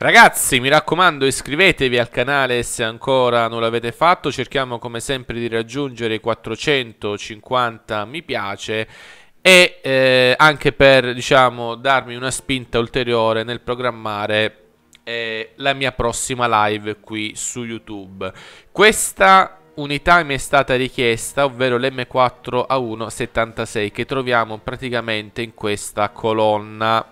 Ragazzi mi raccomando iscrivetevi al canale se ancora non l'avete fatto, cerchiamo come sempre di raggiungere i 450 mi piace e eh, anche per diciamo darmi una spinta ulteriore nel programmare eh, la mia prossima live qui su YouTube. Questa unità mi è stata richiesta, ovvero l'M4A176 che troviamo praticamente in questa colonna.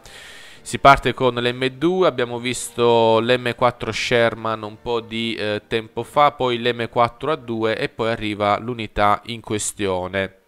Si parte con l'M2, abbiamo visto l'M4 Sherman un po' di eh, tempo fa, poi l'M4 A2 e poi arriva l'unità in questione.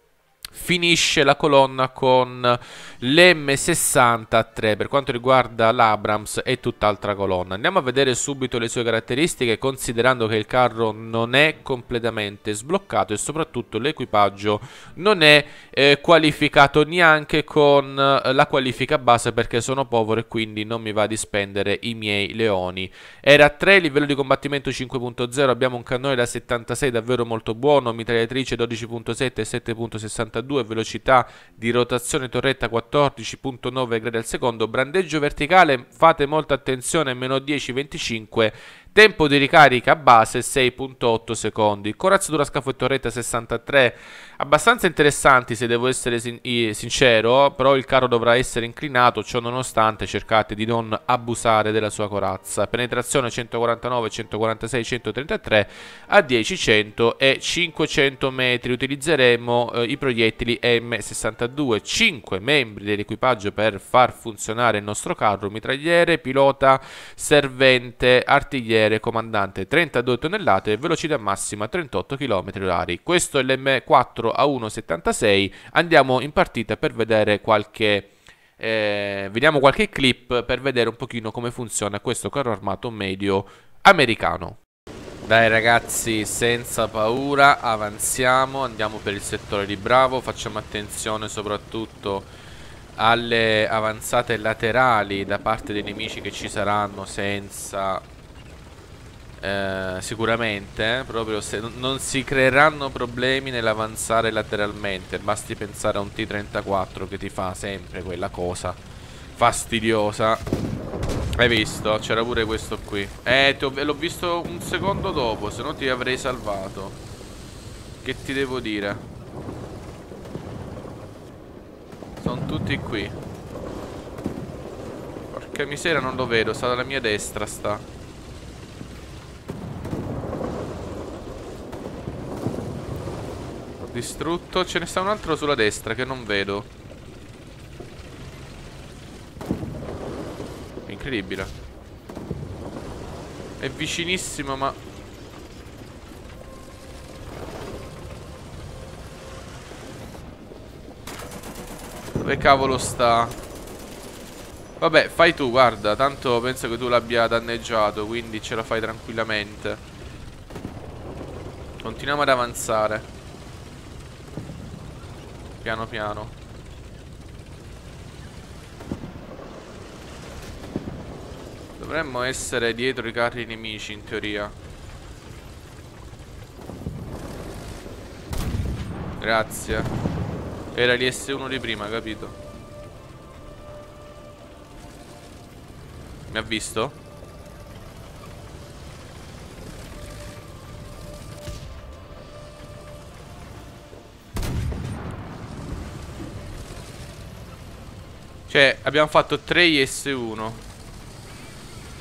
Finisce la colonna con l'M63, per quanto riguarda l'Abrams è tutt'altra colonna. Andiamo a vedere subito le sue caratteristiche, considerando che il carro non è completamente sbloccato e soprattutto l'equipaggio non è eh, qualificato neanche con eh, la qualifica base perché sono povero e quindi non mi va di spendere i miei leoni. Era 3, livello di combattimento 5.0, abbiamo un cannone da 76 davvero molto buono, mitragliatrice 12.7 e 7.62 1,82, velocità di rotazione torretta 14,9 gradi al secondo, brandeggio verticale fate molta attenzione, meno 10,25 tempo di ricarica base 6.8 secondi, corazzatura scafo e torretta 63, abbastanza interessanti se devo essere sin sincero, però il carro dovrà essere inclinato, ciò nonostante cercate di non abusare della sua corazza, penetrazione 149, 146, 133 a 10, 100 e 500 metri, utilizzeremo eh, i proiettili M62, 5 membri dell'equipaggio per far funzionare il nostro carro, mitragliere, pilota, servente, artigliere, carriere comandante 32 tonnellate e velocità massima 38 km/h. Questo è l'M4 A176. Andiamo in partita per vedere qualche... Eh, vediamo qualche clip per vedere un pochino come funziona questo carro armato medio americano. Dai ragazzi, senza paura, avanziamo, andiamo per il settore di Bravo, facciamo attenzione soprattutto alle avanzate laterali da parte dei nemici che ci saranno senza eh, sicuramente, eh, proprio se non si creeranno problemi nell'avanzare lateralmente, basti pensare a un T-34 che ti fa sempre quella cosa fastidiosa. Hai visto? C'era pure questo qui. Eh, l'ho visto un secondo dopo, se no ti avrei salvato. Che ti devo dire? Sono tutti qui. Porca miseria, non lo vedo, sta alla mia destra, sta. Distrutto. Ce ne sta un altro sulla destra che non vedo. È incredibile. È vicinissimo ma... Dove cavolo sta? Vabbè, fai tu, guarda. Tanto penso che tu l'abbia danneggiato, quindi ce la fai tranquillamente. Continuiamo ad avanzare piano piano Dovremmo essere dietro i carri nemici in teoria Grazie Era l'IS-1 di prima, capito Mi ha visto? Cioè, abbiamo fatto 3 IS-1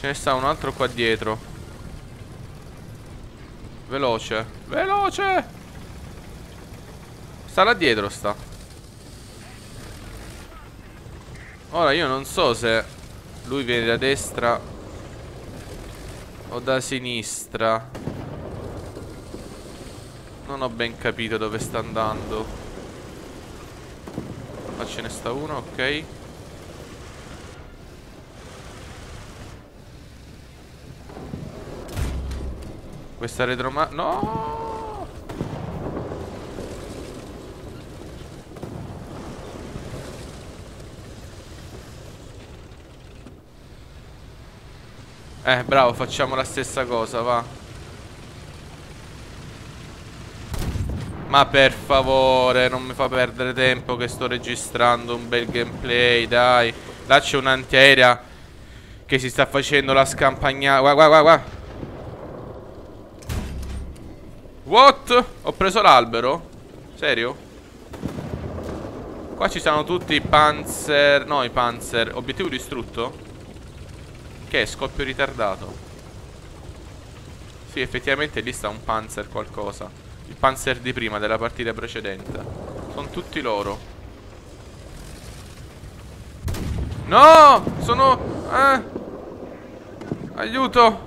Ce ne sta un altro qua dietro Veloce Veloce Sta là dietro, sta Ora io non so se Lui viene da destra O da sinistra Non ho ben capito dove sta andando Ma ce ne sta uno, ok Questa retroma... No! Eh, bravo, facciamo la stessa cosa, va. Ma per favore, non mi fa perdere tempo che sto registrando un bel gameplay, dai. Là c'è un'antiaerea che si sta facendo la scampagnata. Guarda, guarda, guarda. What? Ho preso l'albero? Serio? Qua ci sono tutti i panzer No i panzer Obiettivo distrutto? Che è? Scoppio ritardato Sì effettivamente lì sta un panzer qualcosa Il panzer di prima della partita precedente Sono tutti loro No Sono eh. Aiuto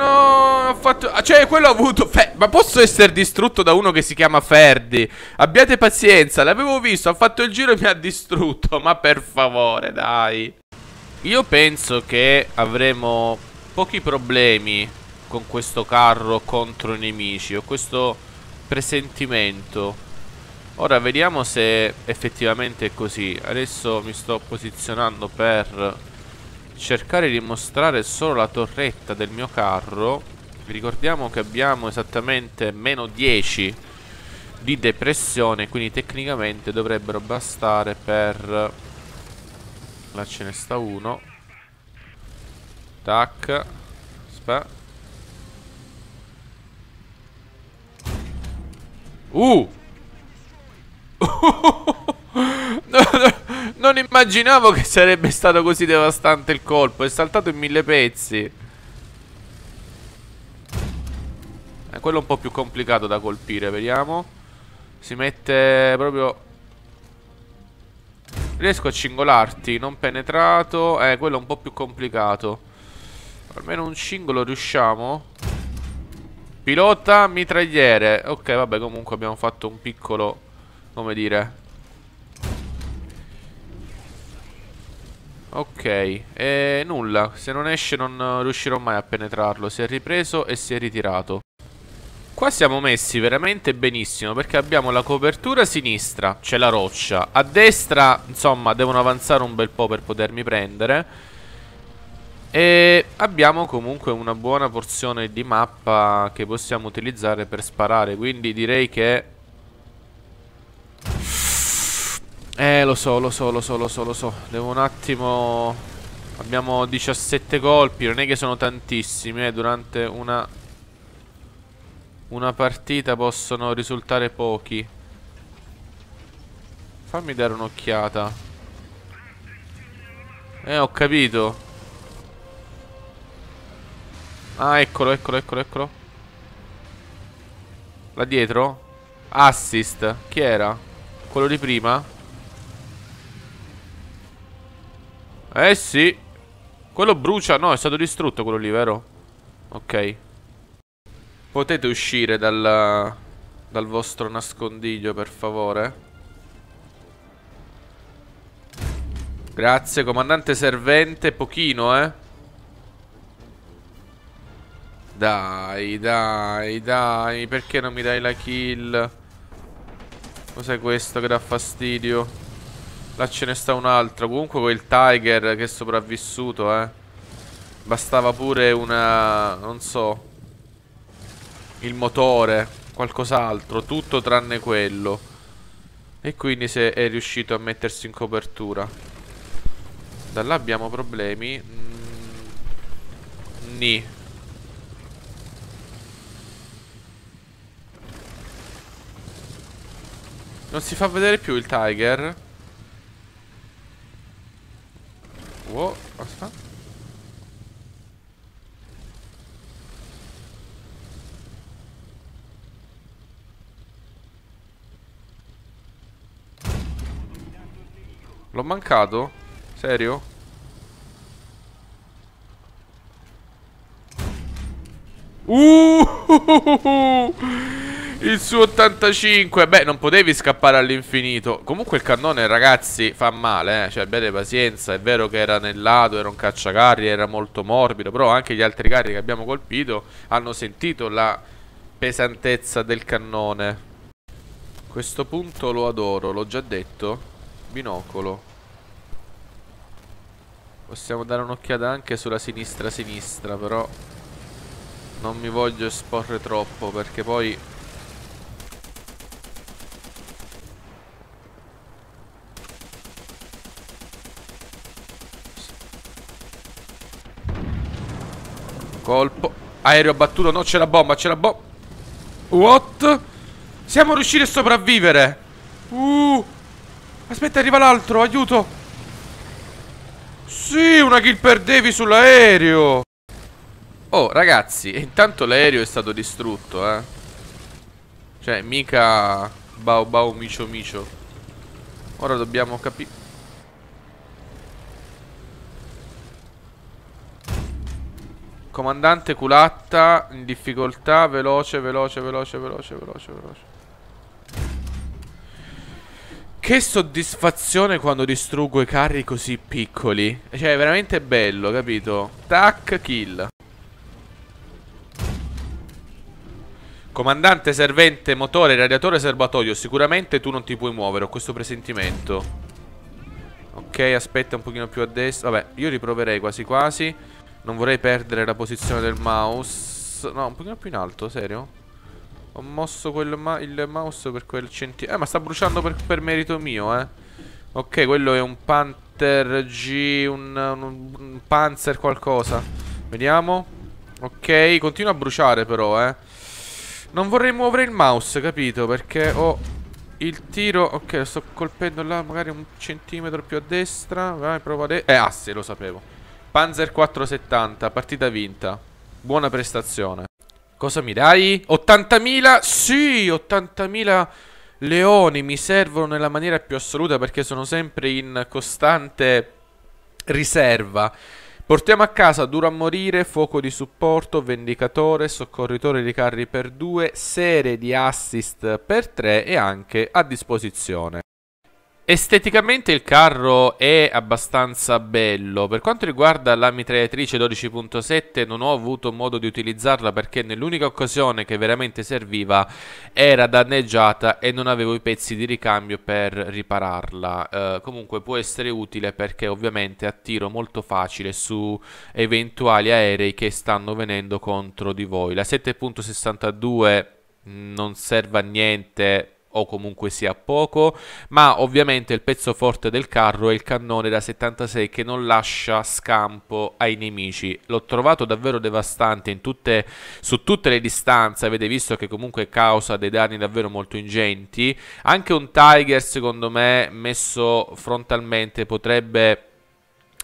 No, ho fatto... Ah, cioè, quello ha avuto... Fe... Ma posso essere distrutto da uno che si chiama Ferdi? Abbiate pazienza, l'avevo visto, ha fatto il giro e mi ha distrutto. Ma per favore, dai. Io penso che avremo pochi problemi con questo carro contro i nemici. Ho questo presentimento. Ora vediamo se effettivamente è così. Adesso mi sto posizionando per cercare di mostrare solo la torretta del mio carro Vi ricordiamo che abbiamo esattamente meno 10 di depressione Quindi tecnicamente dovrebbero bastare per... Là ce ne sta uno Tac Aspetta Uh! Non immaginavo che sarebbe stato così devastante il colpo È saltato in mille pezzi eh, È quello un po' più complicato da colpire, vediamo Si mette proprio Riesco a cingolarti Non penetrato Eh, quello è un po' più complicato Almeno un cingolo riusciamo Pilota, mitragliere Ok, vabbè, comunque abbiamo fatto un piccolo Come dire Ok, e nulla, se non esce non riuscirò mai a penetrarlo, si è ripreso e si è ritirato. Qua siamo messi veramente benissimo perché abbiamo la copertura a sinistra, c'è la roccia, a destra insomma devono avanzare un bel po' per potermi prendere e abbiamo comunque una buona porzione di mappa che possiamo utilizzare per sparare, quindi direi che Eh, lo so, lo so, lo so, lo so, lo so. Devo un attimo... Abbiamo 17 colpi, non è che sono tantissimi, eh, durante una... Una partita possono risultare pochi. Fammi dare un'occhiata. Eh, ho capito. Ah, eccolo, eccolo, eccolo, eccolo. Là dietro? Assist. Chi era? Quello di prima? Eh sì Quello brucia No è stato distrutto quello lì vero? Ok Potete uscire dal Dal vostro nascondiglio per favore Grazie comandante servente Pochino eh Dai dai dai Perché non mi dai la kill Cos'è questo che dà fastidio Là ce ne sta un altro. Comunque quel Tiger che è sopravvissuto, eh. Bastava pure una... Non so. Il motore. Qualcos'altro. Tutto tranne quello. E quindi se è riuscito a mettersi in copertura. Da là abbiamo problemi. Mm. Ni. Non si fa vedere più il Tiger? Wow, basta. L'ho mancato? Serio? Uh! Il suo 85 Beh non potevi scappare all'infinito Comunque il cannone ragazzi fa male eh? Cioè abbiate pazienza È vero che era nel lato Era un cacciacarri Era molto morbido Però anche gli altri carri che abbiamo colpito Hanno sentito la pesantezza del cannone Questo punto lo adoro L'ho già detto Binocolo Possiamo dare un'occhiata anche sulla sinistra sinistra Però Non mi voglio esporre troppo Perché poi Colpo. Aereo abbattuto. No, c'è la bomba, c'è la bomba. What? Siamo riusciti a sopravvivere. Uh. Aspetta, arriva l'altro. Aiuto. Sì, una kill per Devi sull'aereo. Oh, ragazzi, intanto l'aereo è stato distrutto, eh. Cioè, mica... Bau bau micio micio. Ora dobbiamo capire... Comandante culatta in difficoltà, veloce, veloce, veloce, veloce, veloce, veloce. Che soddisfazione quando distruggo i carri così piccoli. Cioè, è veramente bello, capito? Tac, kill. Comandante, servente, motore, radiatore, serbatoio. Sicuramente tu non ti puoi muovere, ho questo presentimento. Ok, aspetta un pochino più a destra. Vabbè, io riproverei quasi quasi. Non vorrei perdere la posizione del mouse No, un pochino più in alto, serio Ho mosso ma il mouse per quel centimetro Eh, ma sta bruciando per, per, merito mio, eh Ok, quello è un Panther G Un, un, un Panzer qualcosa Vediamo Ok, continua a bruciare però, eh Non vorrei muovere il mouse, capito? Perché ho il tiro Ok, lo sto colpendo là magari un centimetro più a destra Vai, prova adesso Eh, asse, ah, lo sapevo Panzer 470, partita vinta. Buona prestazione. Cosa mi dai? 80.000? Sì, 80.000 leoni mi servono nella maniera più assoluta perché sono sempre in costante riserva. Portiamo a casa duro a morire, fuoco di supporto, vendicatore, soccorritore di carri per due, serie di assist per tre e anche a disposizione. Esteticamente il carro è abbastanza bello, per quanto riguarda la mitragliatrice 12.7 non ho avuto modo di utilizzarla perché nell'unica occasione che veramente serviva era danneggiata e non avevo i pezzi di ricambio per ripararla, eh, comunque può essere utile perché ovviamente ha tiro molto facile su eventuali aerei che stanno venendo contro di voi, la 7.62 non serve a niente o comunque sia poco, ma ovviamente il pezzo forte del carro è il cannone da 76 che non lascia scampo ai nemici. L'ho trovato davvero devastante tutte, su tutte le distanze, avete visto che comunque causa dei danni davvero molto ingenti. Anche un Tiger secondo me messo frontalmente potrebbe...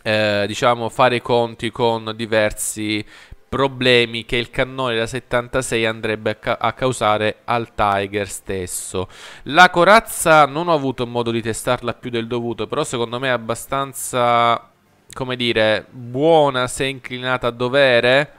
Eh, diciamo fare i conti con diversi problemi che il cannone da 76 andrebbe a, ca a, causare al Tiger stesso. La corazza non ho avuto modo di testarla più del dovuto, però secondo me è abbastanza, come dire, buona se inclinata a dovere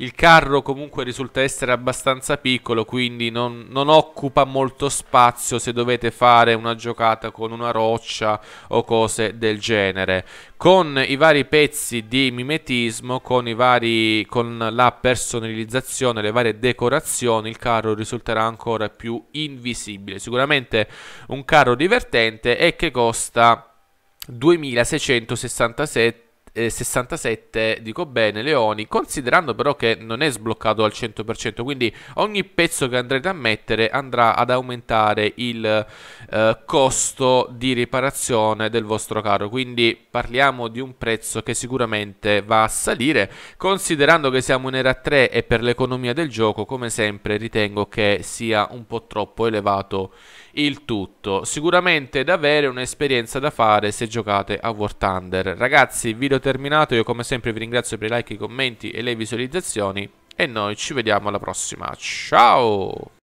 il carro comunque risulta essere abbastanza piccolo, quindi non, non, occupa molto spazio se dovete fare una giocata con una roccia o cose del genere. Con i vari pezzi di mimetismo, con, vari, con la personalizzazione, le varie decorazioni, il carro risulterà ancora più invisibile. Sicuramente un carro divertente e che costa 2667 67, eh, dico bene, leoni, considerando però che non è sbloccato al 100%, quindi ogni pezzo che andrete a mettere andrà ad aumentare il eh, costo di riparazione del vostro carro, quindi parliamo di un prezzo che sicuramente va a salire, considerando che siamo in era 3 e per l'economia del gioco, come sempre, ritengo che sia un po' troppo elevato il tutto. Sicuramente da avere un'esperienza da fare se giocate a War Thunder. Ragazzi, video terminato, io come sempre vi ringrazio per i like, i commenti e le visualizzazioni e noi ci vediamo alla prossima. Ciao!